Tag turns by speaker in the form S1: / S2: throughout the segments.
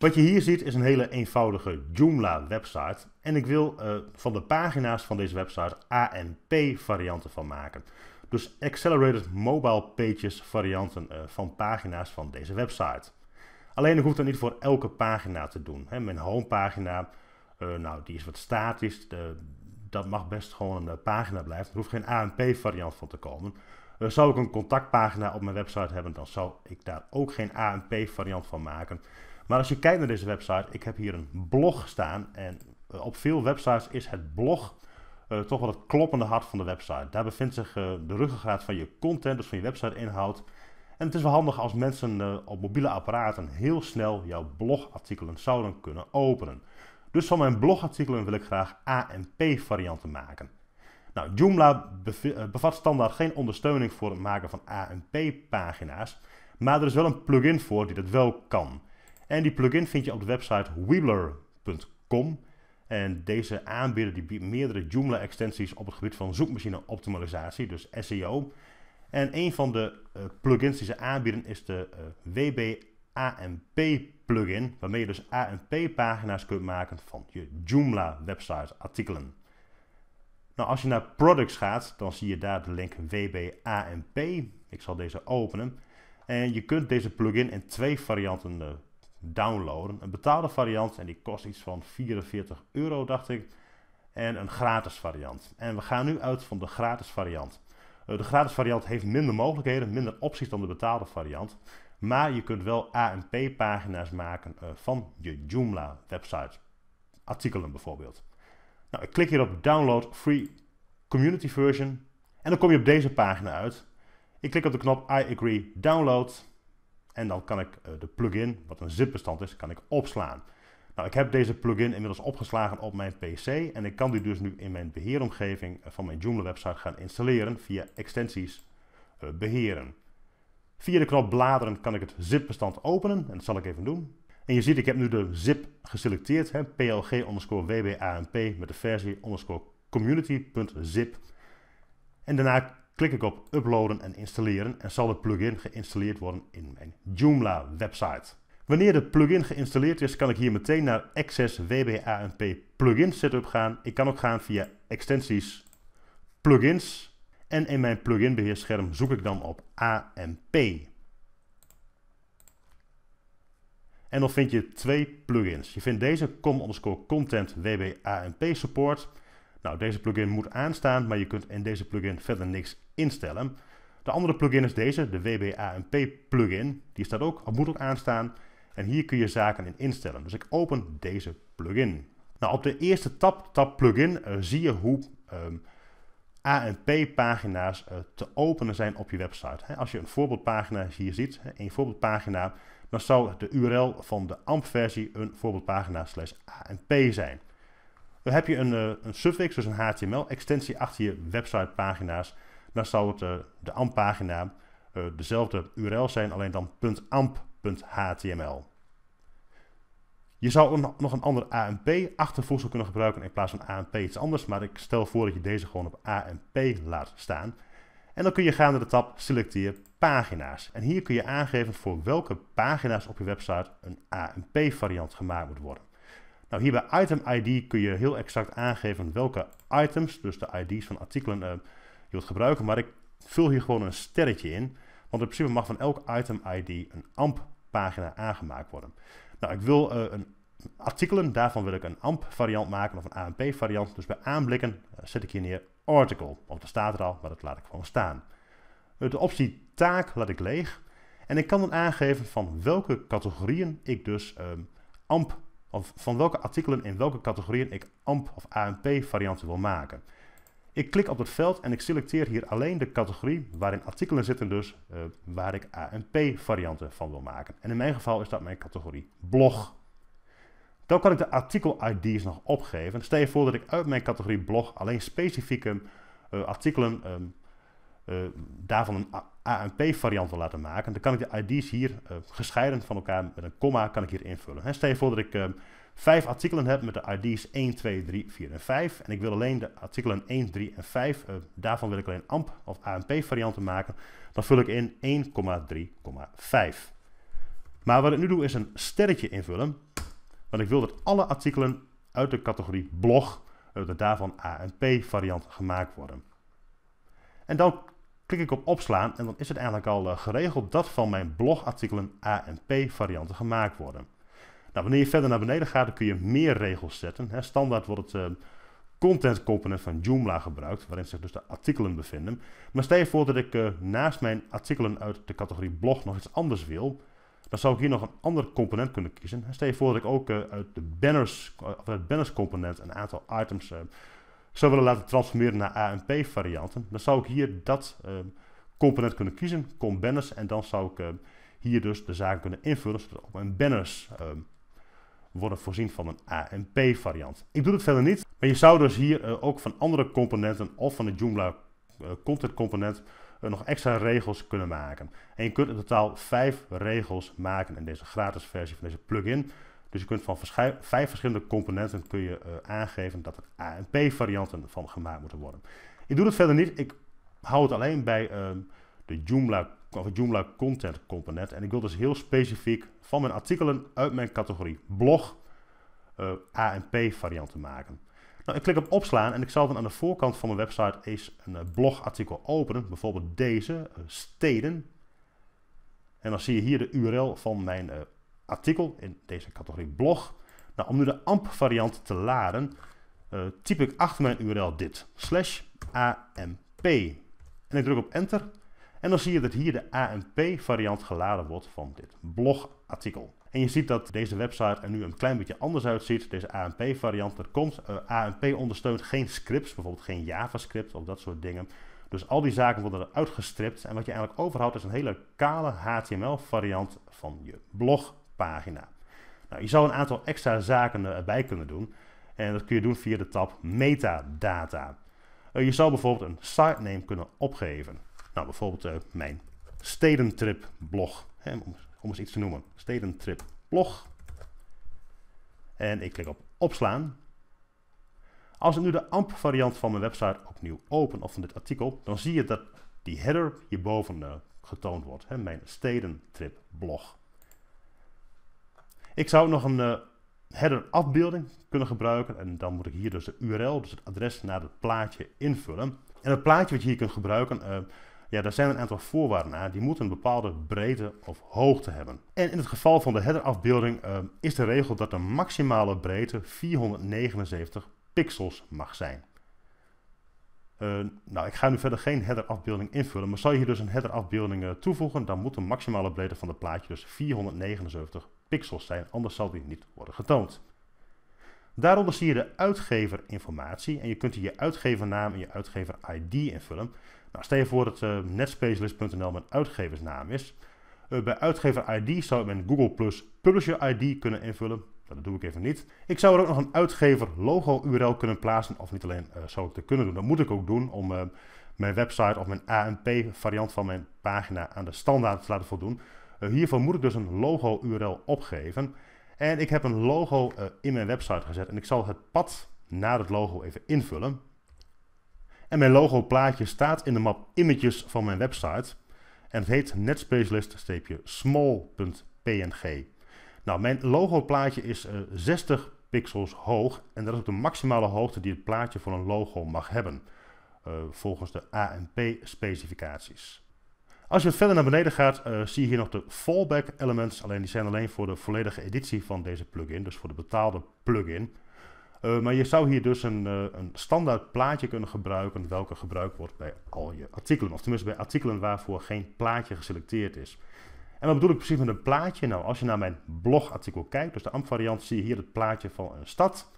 S1: Wat je hier ziet is een hele eenvoudige Joomla website en ik wil eh, van de pagina's van deze website AMP varianten van maken. Dus Accelerated Mobile Pages varianten eh, van pagina's van deze website. Alleen ik hoef dat niet voor elke pagina te doen. Hè. Mijn homepagina, eh, nou die is wat statisch, de, dat mag best gewoon een pagina blijven. Er hoeft geen AMP variant van te komen. zou ik een contactpagina op mijn website hebben, dan zou ik daar ook geen AMP variant van maken. Maar als je kijkt naar deze website, ik heb hier een blog staan. En eh, op veel websites is het blog eh, toch wel het kloppende hart van de website. Daar bevindt zich eh, de ruggengraat van je content, dus van je website-inhoud. En het is wel handig als mensen op mobiele apparaten heel snel jouw blogartikelen zouden kunnen openen. Dus van mijn blogartikelen wil ik graag A- en P-varianten maken. Nou, Joomla bevat standaard geen ondersteuning voor het maken van A- en P-pagina's, maar er is wel een plugin voor die dat wel kan. En die plugin vind je op de website Wheeler.com. En deze aanbieder die biedt meerdere Joomla-extensies op het gebied van zoekmachine-optimalisatie, dus SEO. En een van de eh, plugins die ze aanbieden is de eh, wbamp plugin waarmee je dus AMP-pagina's kunt maken van je Joomla-website-artikelen. Nou, als je naar products gaat, dan zie je daar de link WBAMP. Ik zal deze openen. En je kunt deze plugin in twee varianten uh, downloaden. Een betaalde variant en die kost iets van 44 euro, dacht ik. En een gratis variant. En we gaan nu uit van de gratis variant. Eh, de gratis variant heeft minder mogelijkheden, minder opties dan de betaalde variant. Maar je kunt wel ANP-pagina's maken eh, van je Joomla-website. Artikelen bijvoorbeeld. Nou, ik klik hier op Download Free Community Version. En dan kom je op deze pagina uit. Ik klik op de knop I agree download. En dan kan ik eh, de plugin, wat een zipbestand is, kan ik opslaan. Nou, ik heb deze plugin inmiddels opgeslagen op mijn PC en ik kan die dus nu in mijn beheeromgeving eh, van mijn Joomla website gaan installeren via extensies eh, beheren. Via de knop bladeren kan ik het zipbestand openen en dat zal ik even doen. En je ziet, ik heb nu de zip geselecteerd, hè, plg wbanp met de versie community.zip. En daarna Klik ik op uploaden en installeren en zal de plugin geïnstalleerd worden in mijn Joomla website. Wanneer de plugin geïnstalleerd is, kan ik hier meteen naar Access WBAmp Plugin Setup gaan. Ik kan ook gaan via extensies plugins en in mijn pluginbeheerscherm zoek ik dan op AMP. En dan vind je twee plugins. Je vindt deze com-content WBAMP support. Nou, deze plugin moet aanstaan, maar je kunt in deze plugin verder niks instellen. De andere plugin is deze, de WBAMP plugin. Die staat ook, op moet ook aanstaan. En hier kun je zaken in instellen. Dus ik open deze plugin. Nou, op de eerste tab, tab plugin, eh, zie je hoe um, ehm, AMP paginas eh, te openen zijn op je website. als je een voorbeeldpagina hier ziet, een voorbeeldpagina, dan zou de URL van de AMP-versie een voorbeeldpagina slash AMP zijn. Dan heb je een, eh, een suffix, dus een HTML-extensie achter je websitepagina's dan zou het, eh, de AMP-pagina eh, dezelfde URL zijn, alleen dan .amp.html. Je zou nog een ander AMP-achtervoegsel kunnen gebruiken in plaats van AMP iets anders, maar ik stel voor dat je deze gewoon op AMP laat staan. En dan kun je gaan naar de tab Selecteer pagina's. En hier kun je aangeven voor welke pagina's op je website een AMP-variant gemaakt moet worden. Nou, hier bij Item ID kun je heel exact aangeven welke items, dus de ID's van artikelen, eh, wilt gebruiken. Maar ik vul hier gewoon een sterretje in. Want in principe mag van elk item ID een AMP pagina aangemaakt worden. Nou, ik wil eh, een artikelen, daarvan wil ik een AMP variant maken of een AMP variant. Dus bij aanblikken eh, zet ik hier neer article. Want dat staat er al, maar dat laat ik gewoon staan. Eh, de optie taak laat ik leeg. En ik kan dan aangeven van welke categorieën ik dus ehm, AMP, of van welke artikelen in welke categorieën ik AMP of AMP varianten wil maken. Ik klik op het veld en ik selecteer hier alleen de categorie waarin artikelen zitten dus, eh, waar ik A en P varianten van wil maken. En in mijn geval is dat mijn categorie blog. Dan kan ik de artikel-ID's nog opgeven. Stel je voor dat ik uit mijn categorie blog alleen specifieke eh, artikelen ehm, eh, daarvan een A en P variant wil laten maken. Dan kan ik de ID's hier gescheiden van elkaar met een komma kan ik hier invullen. stel je voor dat ik ehm, vijf artikelen heb met de ID's 1, 2, 3, 4 en 5. En ik wil alleen de artikelen 1, 3 en 5, uh, eh, daarvan wil ik alleen AMP of AMP varianten maken. Dan vul ik in 1,3,5. Maar wat ik nu doe is een sterretje invullen. Want ik wil dat alle artikelen uit de categorie blog, uh, dat daarvan AMP varianten gemaakt worden. En dan klik ik op opslaan en dan is het eigenlijk al eh, geregeld dat van mijn blogartikelen AMP varianten gemaakt worden. Nou, wanneer je verder naar beneden gaat, dan kun je meer regels zetten. standaard wordt het uh, content component van Joomla gebruikt, waarin zich dus de artikelen bevinden. Maar stel je voor dat ik eh, naast mijn artikelen uit de categorie blog nog iets anders wil, dan zou ik hier nog een ander component kunnen kiezen. stel je voor dat ik ook eh, uit, de banners, of banners component een aantal items zou willen laten transformeren naar AMP varianten, dan zou ik hier dat component kunnen kiezen, com banners, en dan zou ik hier dus de zaken kunnen invullen, zodat ook mijn banners worden voorzien van een AMP variant Ik doe het verder niet, maar je zou dus hier eh, ook van andere componenten of van de Joomla eh, content component eh, nog extra regels kunnen maken. En je kunt in totaal vijf regels maken in deze gratis versie van deze plugin. Dus je kunt van vijf verschillende componenten kun je, aangeven dat er AMP en varianten van gemaakt moeten worden. Ik doe het verder niet, ik hou het alleen bij ehm, de Joomla of Joomla Content Component. En ik wil dus heel specifiek van mijn artikelen uit mijn categorie blog uh, A varianten maken. Nou, ik klik op opslaan en ik zal dan aan de voorkant van mijn website eens een eh, blogartikel openen. Bijvoorbeeld deze, eh, steden. En dan zie je hier de URL van mijn artikel in deze categorie blog. Nou, om nu de AMP variant te laden, typ ik achter mijn URL dit. Slash AMP. En ik druk op enter en dan zie je dat hier de AMP variant geladen wordt van dit blogartikel. En je ziet dat deze website er nu een klein beetje anders uitziet. Deze AMP variant er komt. Eh, AMP ondersteunt geen scripts, bijvoorbeeld geen JavaScript of dat soort dingen. Dus al die zaken worden eruit gestript. En wat je eigenlijk overhoudt is een hele kale HTML-variant van je blogpagina. Nou, je zou een aantal extra zaken eh, erbij kunnen doen. En dat kun je doen via de tab metadata. Uh, je zou bijvoorbeeld een site name kunnen opgeven. Nou, bijvoorbeeld eh, mijn stedentrip blog. Hè, om, eens iets te noemen. Stedentrip blog. En ik klik op opslaan. Als ik nu de AMP variant van mijn website opnieuw open of van dit artikel, dan zie je dat die header hierboven uh, getoond wordt. Hè, mijn stedentrip blog. Ik zou nog een eh, header afbeelding kunnen gebruiken. En dan moet ik hier dus de URL, dus het adres naar het plaatje invullen. En het plaatje wat je hier kunt gebruiken, ja, daar zijn een aantal voorwaarden aan. Die moeten een bepaalde breedte of hoogte hebben. En in het geval van de headerafbeelding eh, is de regel dat de maximale breedte 479 pixels mag zijn. Eh, nou, ik ga nu verder geen headerafbeelding invullen, maar zou je hier dus een headerafbeelding eh, toevoegen, dan moet de maximale breedte van het plaatje dus 479 pixels zijn, anders zal die niet worden getoond. Daaronder zie je de uitgeverinformatie en je kunt hier je uitgevernaam en je uitgever ID invullen. Nou, stel je voor dat eh, netspecialist.nl mijn uitgeversnaam is. Eh, bij uitgever ID zou ik mijn Google Plus Publisher ID kunnen invullen. Nou, dat doe ik even niet. Ik zou er ook nog een uitgever logo URL kunnen plaatsen. Of niet alleen eh, zou ik dat kunnen doen, dat moet ik ook doen om mijn website of mijn AMP variant van mijn pagina aan de standaard te laten voldoen. hiervoor moet ik dus een logo URL opgeven. En ik heb een logo in mijn website gezet en ik zal het pad naar het logo even invullen. En mijn logo plaatje staat in de map images van mijn website. En het heet netspecialist-small.png. Nou, mijn logo plaatje is 60 eh, pixels hoog. En dat is ook de maximale hoogte die het plaatje voor een logo mag hebben. Eh, volgens de ANP specificaties. Als je verder naar beneden gaat, eh, zie je hier nog de fallback elements. Alleen die zijn alleen voor de volledige editie van deze plugin, dus voor de betaalde plugin. Eh, maar je zou hier dus een, eh, een, standaard plaatje kunnen gebruiken, welke gebruikt wordt bij al je artikelen. Of tenminste bij artikelen waarvoor geen plaatje geselecteerd is. En wat bedoel ik precies met een plaatje? Nou, als je naar mijn blogartikel kijkt, dus de AMP-variant, zie je hier het plaatje van een stad.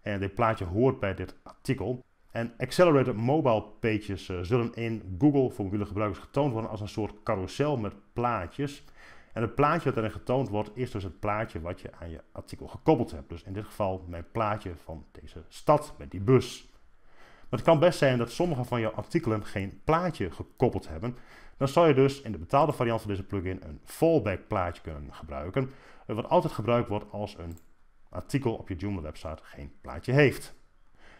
S1: En dit plaatje hoort bij dit artikel. En accelerated mobile pages eh, zullen in Google voor mobiele gebruikers getoond worden als een soort carousel met plaatjes. En het plaatje dat erin getoond wordt, is dus het plaatje wat je aan je artikel gekoppeld hebt. Dus in dit geval mijn plaatje van deze stad met die bus. Maar het kan best zijn dat sommige van jouw artikelen geen plaatje gekoppeld hebben. Dan zou je dus in de betaalde variant van deze plugin een fallback plaatje kunnen gebruiken. Eh, wat altijd gebruikt wordt als een artikel op je Joomla website geen plaatje heeft.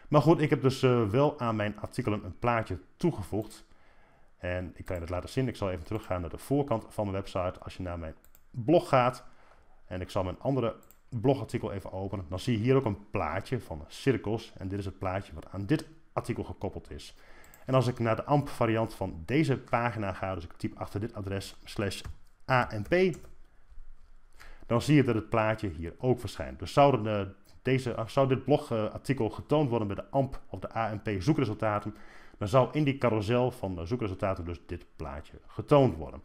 S1: Maar goed, ik heb dus eh, wel aan mijn artikelen een plaatje toegevoegd. En ik kan je dat laten zien. Ik zal even teruggaan naar de voorkant van mijn website. Als je naar mijn blog gaat en ik zal mijn andere blogartikel even openen, dan zie je hier ook een plaatje van cirkels. En dit is het plaatje wat aan dit artikel gekoppeld is. En als ik naar de AMP variant van deze pagina ga, dus ik typ achter dit adres slash AMP, dan zie je dat het plaatje hier ook verschijnt. Dus eh, deze, zou dit blogartikel getoond worden bij de AMP of de AMP zoekresultaten, dan zal in die carousel van de zoekresultaten dus dit plaatje getoond worden.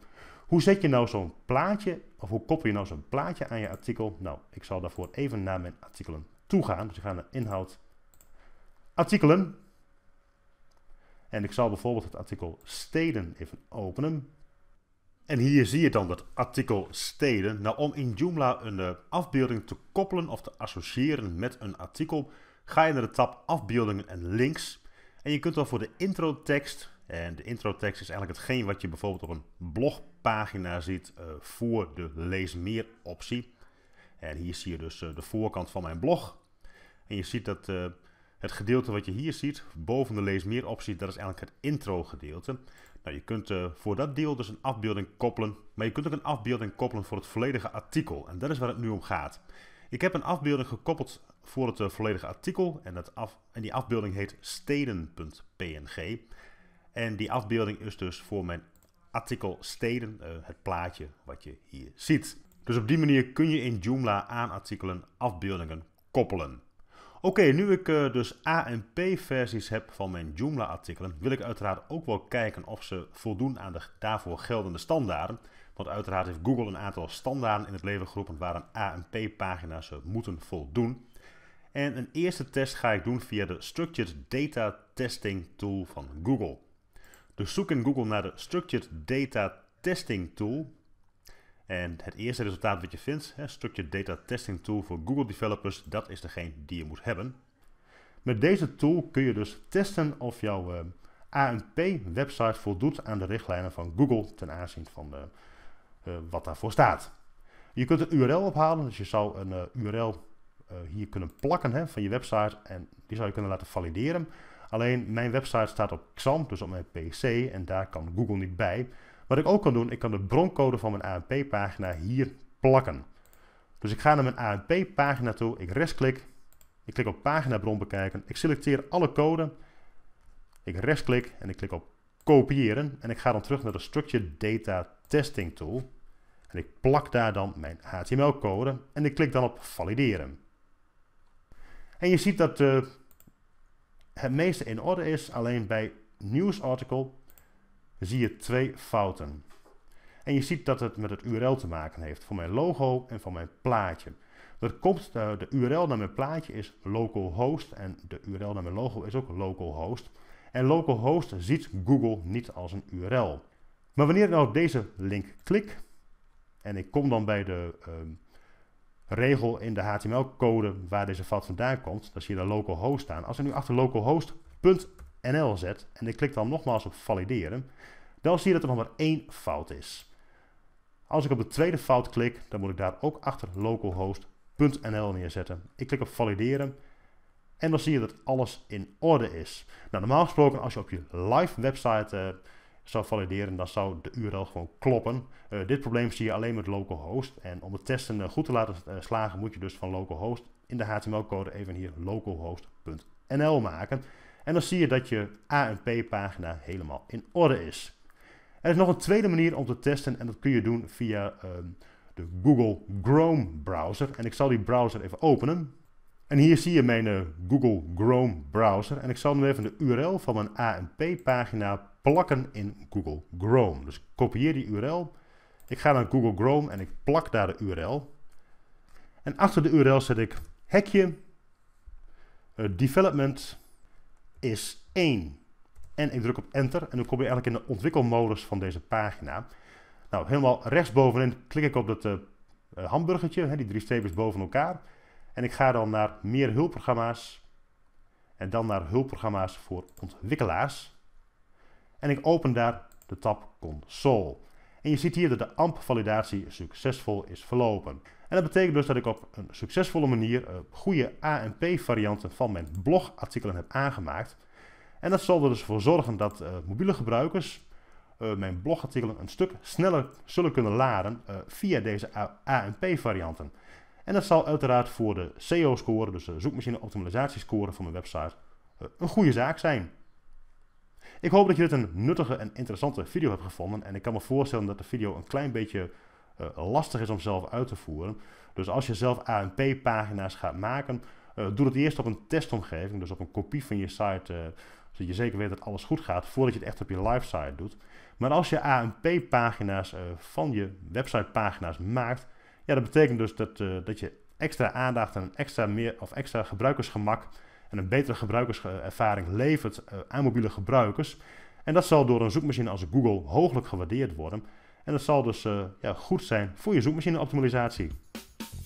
S1: Hoe zet je nou zo'n plaatje, of hoe koppel je nou zo'n plaatje aan je artikel? Nou, ik zal daarvoor even naar mijn artikelen toe gaan. Dus ik ga naar inhoud, artikelen. En ik zal bijvoorbeeld het artikel steden even openen. En hier zie je dan dat artikel steden. Nou, om in Joomla een eh, afbeelding te koppelen of te associëren met een artikel, ga je naar de tab afbeeldingen en links. En je kunt wel voor de introtekst, en de introtekst is eigenlijk hetgeen wat je bijvoorbeeld op een blogpagina ziet eh, voor de lees meer optie. En hier zie je dus eh, de voorkant van mijn blog. En je ziet dat eh, het gedeelte wat je hier ziet, boven de lees meer optie, dat is eigenlijk het intro gedeelte. Nou, je kunt voor dat deel dus een afbeelding koppelen, maar je kunt ook een afbeelding koppelen voor het volledige artikel. En dat is waar het nu om gaat. Ik heb een afbeelding gekoppeld voor het eh, volledige artikel. En, en die afbeelding heet steden.png. En die afbeelding is dus voor mijn artikel steden eh, het plaatje wat je hier ziet. Dus op die manier kun je in Joomla aan artikelen afbeeldingen koppelen. Oké, nu ik eh, dus A en P versies heb van mijn Joomla artikelen, wil ik uiteraard ook wel kijken of ze voldoen aan de daarvoor geldende standaarden. Want uiteraard heeft Google een aantal standaarden in het leven geroepen waar een A en P pagina's moeten voldoen. En een eerste test ga ik doen via de Structured Data Testing Tool van Google. Dus zoek in Google naar de Structured Data Testing Tool. En het eerste resultaat wat je vindt, hè, Structured Data Testing Tool voor Google Developers, dat is degene die je moet hebben. Met deze tool kun je dus testen of jouw uh, eh, ANP-website voldoet aan de richtlijnen van Google ten aanzien van eh, wat daarvoor staat. Je kunt een URL ophalen, dus je zou een eh, URL eh, hier kunnen plakken hè, van je website. En die zou je kunnen laten valideren. Alleen mijn website staat op Xam, dus op mijn PC. En daar kan Google niet bij. Wat ik ook kan doen, ik kan de broncode van mijn amp pagina hier plakken. Dus ik ga naar mijn amp pagina toe. Ik rechtsklik. Ik klik op pagina bron bekijken. Ik selecteer alle code. Ik rechtsklik en ik klik op kopiëren. En ik ga dan terug naar de Structured Data Testing Tool. En ik plak daar dan mijn HTML-code. En ik klik dan op valideren. En je ziet dat eh, het meeste in orde is, alleen bij nieuwsartikel zie je twee fouten. En je ziet dat het met het URL te maken heeft, voor mijn logo en voor mijn plaatje. Dat komt, eh, de URL naar mijn plaatje is localhost en de URL naar mijn logo is ook localhost. En localhost ziet Google niet als een URL. Maar wanneer ik nou op deze link klik en ik kom dan bij de... Uh, regel in de HTML-code waar deze fout vandaan komt, dan zie je daar localhost staan. Als ik nu achter localhost.nl zet en ik klik dan nogmaals op valideren, dan zie je dat er nog maar één fout is. Als ik op de tweede fout klik, dan moet ik daar ook achter localhost.nl neerzetten. Ik klik op valideren en dan zie je dat alles in orde is. Nou, normaal gesproken als je op je live website... Eh, zou valideren, dan zou de URL gewoon kloppen. Eh, dit probleem zie je alleen met localhost. En om het testen eh, goed te laten eh, slagen, moet je dus van localhost in de HTML-code even hier localhost.nl maken. En dan zie je dat je ANP pagina helemaal in orde is. Er is nog een tweede manier om te testen en dat kun je doen via ehm, de Google Chrome browser. En ik zal die browser even openen. En hier zie je mijn Google Chrome browser. En ik zal nu even de URL van mijn ANP pagina plakken in Google Chrome. Dus kopieer die URL. Ik ga naar Google Chrome en ik plak daar de URL. En achter de URL zet ik hekje eh, development is 1. En ik druk op enter en dan kom je eigenlijk in de ontwikkelmodus van deze pagina. Nou, helemaal rechtsbovenin klik ik op dat uh, hamburgertje, hè, die drie streepjes boven elkaar. En ik ga dan naar meer hulpprogramma's en dan naar hulpprogramma's voor ontwikkelaars. En ik open daar de tab console. En je ziet hier dat de AMP-validatie succesvol is verlopen. En dat betekent dus dat ik op een succesvolle manier eh, goede amp varianten van mijn blogartikelen heb aangemaakt. En dat zal er dus voor zorgen dat eh, mobiele gebruikers eh, mijn blogartikelen een stuk sneller zullen kunnen laden via deze amp varianten En dat zal uiteraard voor de SEO-score, dus de zoekmachine optimalisatiescore van mijn website, een goede zaak zijn. Ik hoop dat je dit een nuttige en interessante video hebt gevonden. En ik kan me voorstellen dat de video een klein beetje eh, lastig is om zelf uit te voeren. Dus als je zelf ANP-pagina's gaat maken, eh, doe het eerst op een testomgeving. Dus op een kopie van je site, eh, zodat je zeker weet dat alles goed gaat, voordat je het echt op je live site doet. Maar als je ANP-pagina's van je website-pagina's maakt, ja, dat betekent dus dat, dat je extra aandacht en extra, meer, of extra gebruikersgemak en een betere gebruikerservaring levert eh, aan mobiele gebruikers. En dat zal door een zoekmachine als Google hooglijk gewaardeerd worden. En dat zal dus eh, ja, goed zijn voor je zoekmachine-optimalisatie.